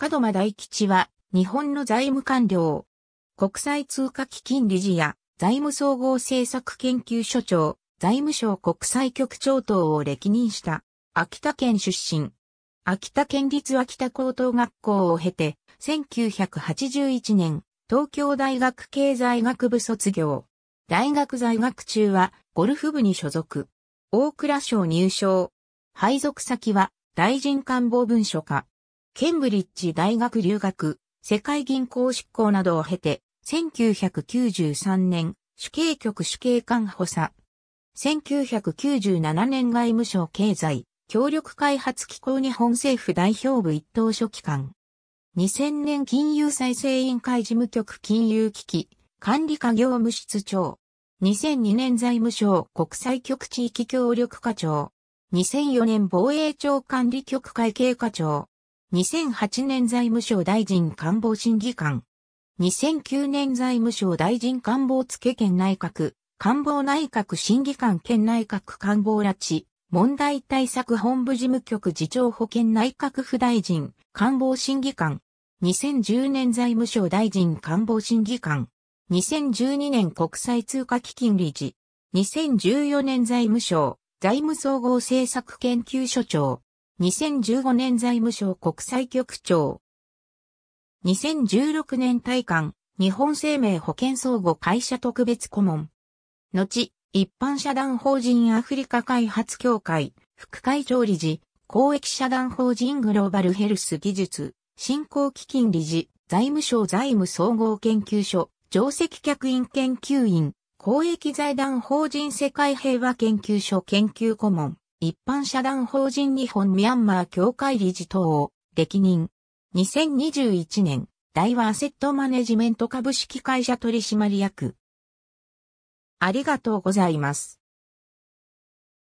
門間大吉は、日本の財務官僚。国際通貨基金理事や、財務総合政策研究所長、財務省国際局長等を歴任した、秋田県出身。秋田県立秋田高等学校を経て、1981年、東京大学経済学部卒業。大学在学中は、ゴルフ部に所属。大蔵省入省。配属先は、大臣官房文書課。ケンブリッジ大学留学、世界銀行執行などを経て、1993年、主計局主計官補佐。1997年外務省経済、協力開発機構日本政府代表部一等書記官。2000年金融再生委員会事務局金融危機、管理課業務室長。2002年財務省国際局地域協力課長。2004年防衛庁管理局会計課長。2008年財務省大臣官房審議官。2009年財務省大臣官房付県内閣、官房内閣審議官県内閣官房拉致、問題対策本部事務局次長保健内閣府大臣、官房審議官。2010年財務省大臣官房審議官。2012年国際通貨基金理事。2014年財務省、財務総合政策研究所長。2015年財務省国際局長。2016年大会、日本生命保険相互会社特別顧問。後、一般社団法人アフリカ開発協会、副会長理事、公益社団法人グローバルヘルス技術、振興基金理事、財務省財務総合研究所、上席客員研究員、公益財団法人世界平和研究所研究顧問。一般社団法人日本ミャンマー協会理事等を歴任。2021年、大和アセットマネジメント株式会社取締役。ありがとうございます。